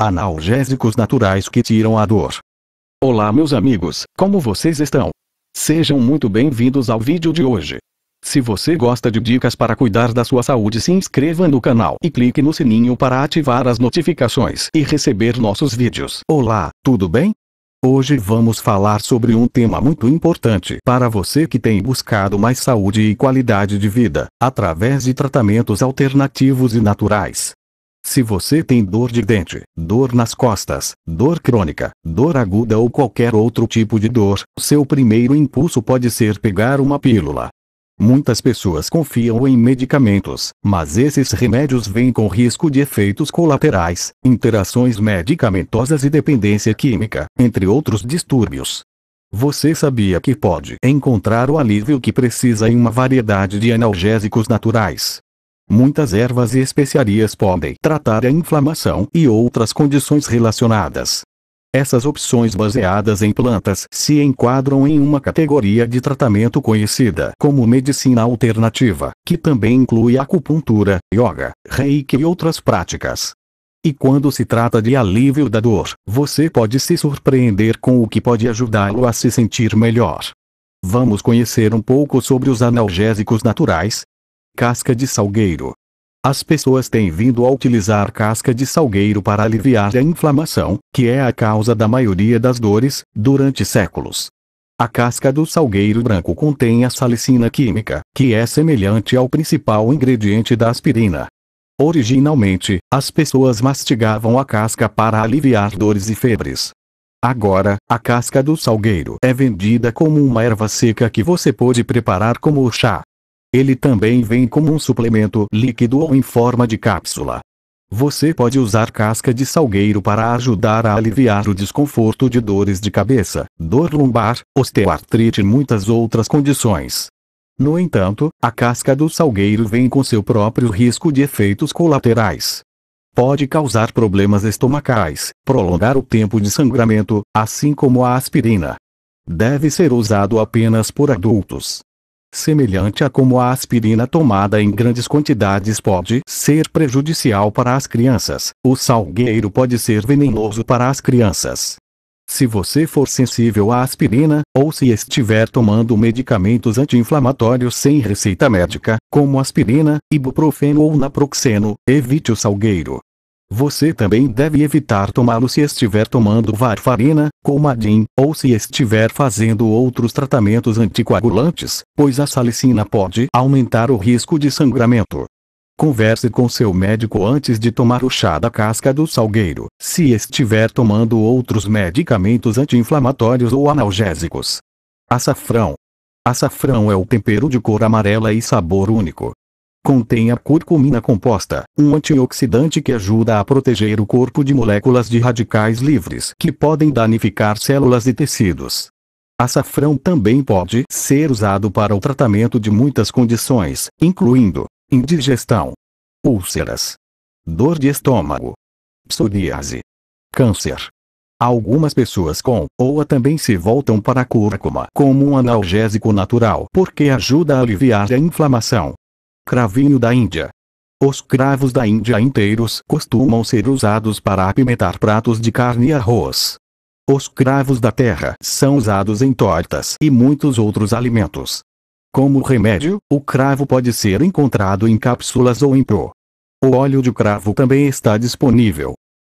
analgésicos naturais que tiram a dor. Olá meus amigos, como vocês estão? Sejam muito bem-vindos ao vídeo de hoje. Se você gosta de dicas para cuidar da sua saúde se inscreva no canal e clique no sininho para ativar as notificações e receber nossos vídeos. Olá, tudo bem? Hoje vamos falar sobre um tema muito importante para você que tem buscado mais saúde e qualidade de vida, através de tratamentos alternativos e naturais. Se você tem dor de dente, dor nas costas, dor crônica, dor aguda ou qualquer outro tipo de dor, seu primeiro impulso pode ser pegar uma pílula. Muitas pessoas confiam em medicamentos, mas esses remédios vêm com risco de efeitos colaterais, interações medicamentosas e dependência química, entre outros distúrbios. Você sabia que pode encontrar o alívio que precisa em uma variedade de analgésicos naturais, Muitas ervas e especiarias podem tratar a inflamação e outras condições relacionadas. Essas opções baseadas em plantas se enquadram em uma categoria de tratamento conhecida como medicina alternativa, que também inclui acupuntura, yoga, reiki e outras práticas. E quando se trata de alívio da dor, você pode se surpreender com o que pode ajudá-lo a se sentir melhor. Vamos conhecer um pouco sobre os analgésicos naturais, Casca de salgueiro. As pessoas têm vindo a utilizar casca de salgueiro para aliviar a inflamação, que é a causa da maioria das dores, durante séculos. A casca do salgueiro branco contém a salicina química, que é semelhante ao principal ingrediente da aspirina. Originalmente, as pessoas mastigavam a casca para aliviar dores e febres. Agora, a casca do salgueiro é vendida como uma erva seca que você pode preparar como chá. Ele também vem como um suplemento líquido ou em forma de cápsula. Você pode usar casca de salgueiro para ajudar a aliviar o desconforto de dores de cabeça, dor lombar, osteoartrite e muitas outras condições. No entanto, a casca do salgueiro vem com seu próprio risco de efeitos colaterais. Pode causar problemas estomacais, prolongar o tempo de sangramento, assim como a aspirina. Deve ser usado apenas por adultos semelhante a como a aspirina tomada em grandes quantidades pode ser prejudicial para as crianças, o salgueiro pode ser venenoso para as crianças. Se você for sensível à aspirina, ou se estiver tomando medicamentos anti-inflamatórios sem receita médica, como aspirina, ibuprofeno ou naproxeno, evite o salgueiro, você também deve evitar tomá-lo se estiver tomando varfarina, comadin, ou se estiver fazendo outros tratamentos anticoagulantes, pois a salicina pode aumentar o risco de sangramento. Converse com seu médico antes de tomar o chá da casca do salgueiro, se estiver tomando outros medicamentos anti-inflamatórios ou analgésicos. Açafrão. Açafrão é o tempero de cor amarela e sabor único, Contém a curcumina composta, um antioxidante que ajuda a proteger o corpo de moléculas de radicais livres que podem danificar células e tecidos. Açafrão também pode ser usado para o tratamento de muitas condições, incluindo indigestão, úlceras, dor de estômago, psoríase, câncer. Algumas pessoas com ou também se voltam para a cúrcuma como um analgésico natural porque ajuda a aliviar a inflamação, Cravinho da Índia. Os cravos da Índia inteiros costumam ser usados para apimentar pratos de carne e arroz. Os cravos da terra são usados em tortas e muitos outros alimentos. Como remédio, o cravo pode ser encontrado em cápsulas ou em pó. O óleo de cravo também está disponível.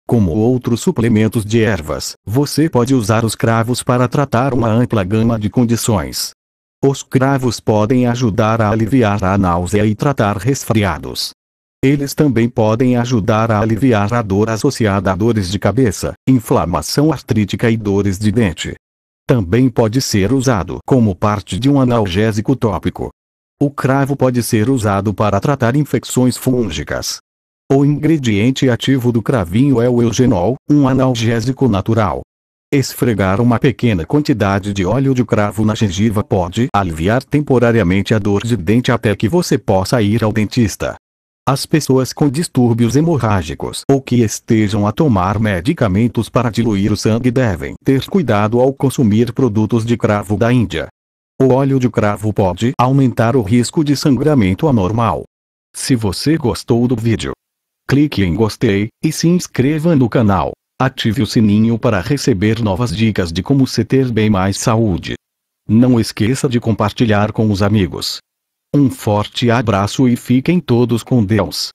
Como outros suplementos de ervas, você pode usar os cravos para tratar uma ampla gama de condições. Os cravos podem ajudar a aliviar a náusea e tratar resfriados. Eles também podem ajudar a aliviar a dor associada a dores de cabeça, inflamação artrítica e dores de dente. Também pode ser usado como parte de um analgésico tópico. O cravo pode ser usado para tratar infecções fúngicas. O ingrediente ativo do cravinho é o eugenol, um analgésico natural. Esfregar uma pequena quantidade de óleo de cravo na gengiva pode aliviar temporariamente a dor de dente até que você possa ir ao dentista. As pessoas com distúrbios hemorrágicos ou que estejam a tomar medicamentos para diluir o sangue devem ter cuidado ao consumir produtos de cravo da Índia. O óleo de cravo pode aumentar o risco de sangramento anormal. Se você gostou do vídeo, clique em gostei e se inscreva no canal. Ative o sininho para receber novas dicas de como se ter bem mais saúde. Não esqueça de compartilhar com os amigos. Um forte abraço e fiquem todos com Deus.